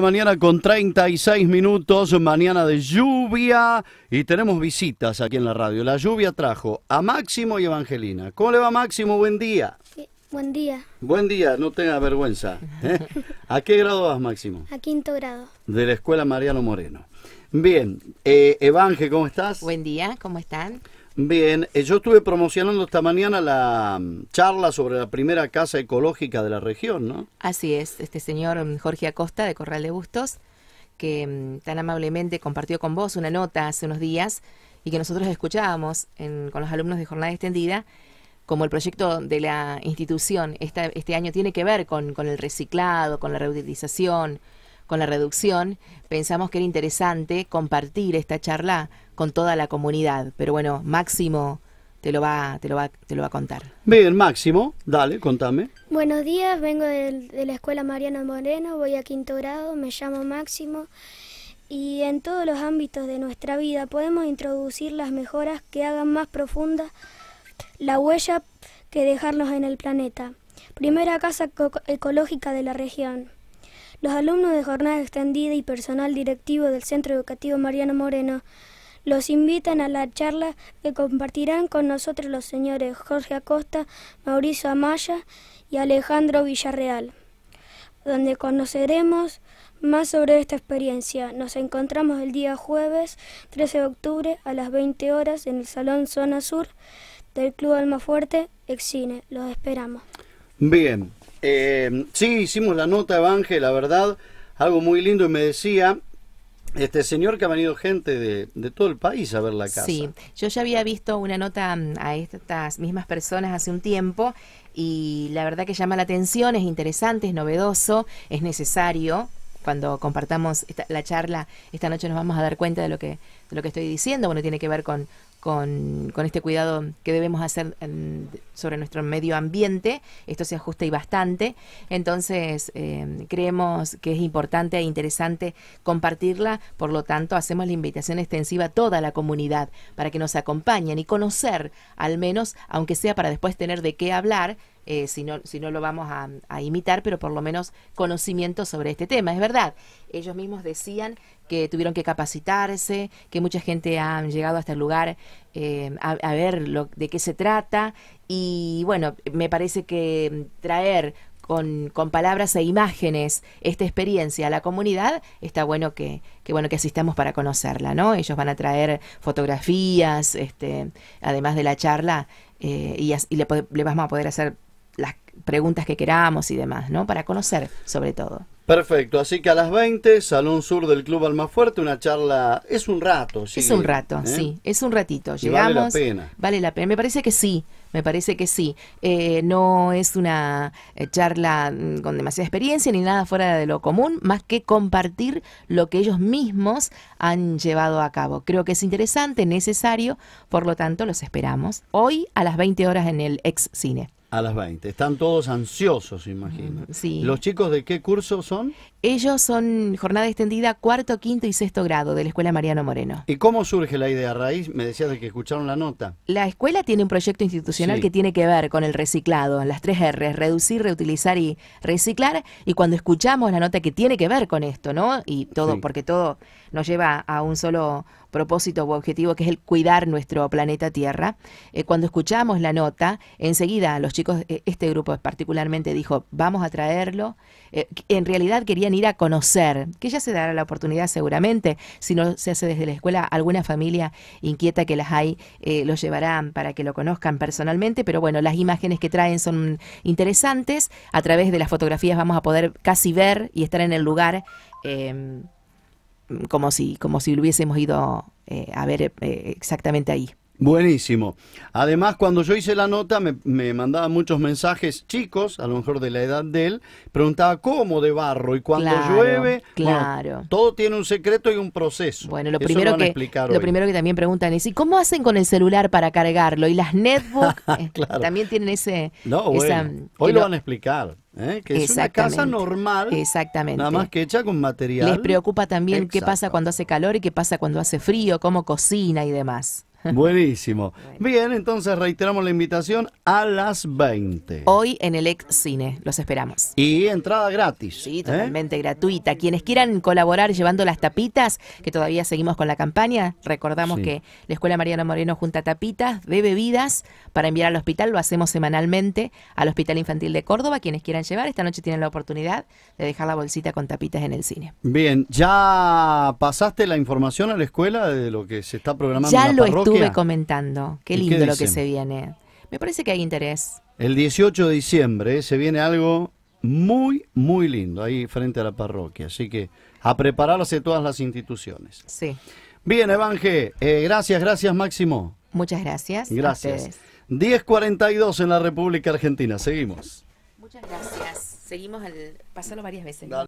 mañana con 36 minutos, mañana de lluvia y tenemos visitas aquí en la radio. La lluvia trajo a Máximo y Evangelina. ¿Cómo le va Máximo? Buen día. buen día. Buen día, no tenga vergüenza. ¿eh? ¿A qué grado vas Máximo? A quinto grado. De la escuela Mariano Moreno. Bien, eh, Evangel, ¿cómo estás? Buen día, ¿cómo están? Bien, eh, yo estuve promocionando esta mañana la mm, charla sobre la primera casa ecológica de la región, ¿no? Así es, este señor mm, Jorge Acosta de Corral de Bustos, que mm, tan amablemente compartió con vos una nota hace unos días y que nosotros escuchábamos con los alumnos de Jornada Extendida, como el proyecto de la institución este año tiene que ver con el reciclado, con la reutilización, con la reducción, pensamos que era interesante compartir esta charla con toda la comunidad. Pero bueno, Máximo te lo va, te lo va, te lo va a contar. Bien, Máximo, dale, contame. Buenos días, vengo de, de la Escuela Mariano Moreno, voy a quinto grado, me llamo Máximo. Y en todos los ámbitos de nuestra vida podemos introducir las mejoras que hagan más profunda la huella que dejarnos en el planeta. Primera casa ecológica de la región. Los alumnos de jornada extendida y personal directivo del Centro Educativo Mariano Moreno los invitan a la charla que compartirán con nosotros los señores Jorge Acosta, Mauricio Amaya y Alejandro Villarreal, donde conoceremos más sobre esta experiencia. Nos encontramos el día jueves 13 de octubre a las 20 horas en el Salón Zona Sur del Club Almafuerte Excine. Los esperamos. Bien, eh, sí, hicimos la nota, Evangel, la verdad, algo muy lindo y me decía este señor que ha venido gente de, todo el país a ver la casa. Sí, yo ya había visto una nota mm, a estas mismas personas hace un tiempo y la verdad que llama la atención, es interesante, es novedoso, es necesario. Cuando compartamos la charla esta noche nos vamos a dar cuenta de lo que de lo que estoy diciendo. Bueno, tiene que ver con, con, este cuidado que debemos hacer sobre nuestro medio ambiente. Esto se ajusta y bastante. Entonces, em, creemos que es importante e interesante compartirla. Por lo tanto, hacemos la invitación extensiva a toda la comunidad para que nos acompañen y conocer, al menos, aunque sea para después tener de qué hablar. Eh, si, no, si no lo vamos a, a imitar, pero por lo menos conocimiento sobre este tema. Es verdad, ellos mismos decían que tuvieron que capacitarse, que mucha gente ha llegado hasta el este lugar eh, a, ver lo, de qué se trata. Y bueno, me parece que traer con, con, palabras e imágenes esta experiencia a la comunidad, está bueno que, que, bueno que asistamos para conocerla, ¿no? Ellos van a traer fotografías, este, además de la charla, eh, y, le, vamos a poder hacer las preguntas que queramos y demás, ¿no? Para conocer, sobre todo. Perfecto, así que a las 20, Salón Sur del Club Fuerte, una charla, es un rato, sí. Es un rato, ¿eh? sí, es un ratito. Llegamos, vale la pena. Vale la pena, me parece que sí, me parece que sí. Eh, no es una eh, charla mm, con demasiada experiencia ni nada fuera de lo común, más que compartir lo que ellos mismos han llevado a cabo. Creo que es interesante, necesario, por lo tanto los esperamos hoy a las 20 horas en el ex cine. A las 20. Están todos ansiosos, imagino. Sí. ¿Los chicos de qué curso son? Ellos son jornada extendida cuarto, quinto y sexto grado de la Escuela Mariano Moreno. ¿Y cómo surge la idea raíz? Me decías de que escucharon la nota. La escuela tiene un proyecto institucional que tiene que ver con el reciclado, las tres R's, reducir, reutilizar y reciclar. Y cuando escuchamos la nota que tiene que ver con esto, ¿no? Y todo, porque todo nos lleva a un solo propósito u objetivo que es el cuidar nuestro planeta Tierra. Eh, cuando escuchamos la nota, enseguida los chicos, eh, este grupo particularmente dijo, vamos a traerlo. Eh, en realidad querían ir a conocer, que ya se dará la oportunidad seguramente, si no se hace desde la escuela, alguna familia inquieta que las hay, eh, lo llevarán para que lo conozcan personalmente, pero bueno, las imágenes que traen son interesantes, a través de las fotografías vamos a poder casi ver y estar en el lugar. Em, como si, como si lo hubiésemos ido eh, a ver eh, exactamente ahí. Buenísimo. Además, cuando yo hice la nota, me, me, mandaba muchos mensajes chicos, a lo mejor de la edad de él, preguntaba cómo de barro y cuando llueve. Claro. todo tiene un secreto y un proceso. Bueno, lo, primero, que, lo primero que también preguntan es: ¿y cómo hacen con el celular para cargarlo? Y las netbooks eh, también tienen ese. No, bueno. Hoy lo, van a explicar. ¿eh? que es una casa normal, Exactamente. nada más que hecha con material. Les preocupa también qué pasa cuando hace calor y qué pasa cuando hace frío, cómo cocina y demás. Buenísimo. Bien, entonces reiteramos la invitación a las 20. Hoy en el ex cine, los esperamos. Y entrada gratis. Sí, ¿eh? totalmente gratuita. Quienes quieran colaborar llevando las tapitas, que todavía seguimos con la campaña, recordamos que la Escuela Mariana Moreno junta tapitas de bebidas para enviar al hospital, lo hacemos semanalmente al Hospital Infantil de Córdoba. Quienes quieran llevar, esta noche tienen la oportunidad de dejar la bolsita con tapitas en el cine. Bien, ¿ya pasaste la información a la escuela de lo que se está programando? en la estuve comentando. Qué lindo lo que se viene. Me parece que hay interés. El 18 de diciembre se viene algo muy, muy lindo ahí frente a la parroquia. Así que a prepararse todas las instituciones. Sí. Bien, Evangel, eh, gracias, gracias Máximo. Muchas gracias. Gracias. 10.42 en la República Argentina. Seguimos. Muchas gracias. Seguimos al... Pásalo varias veces.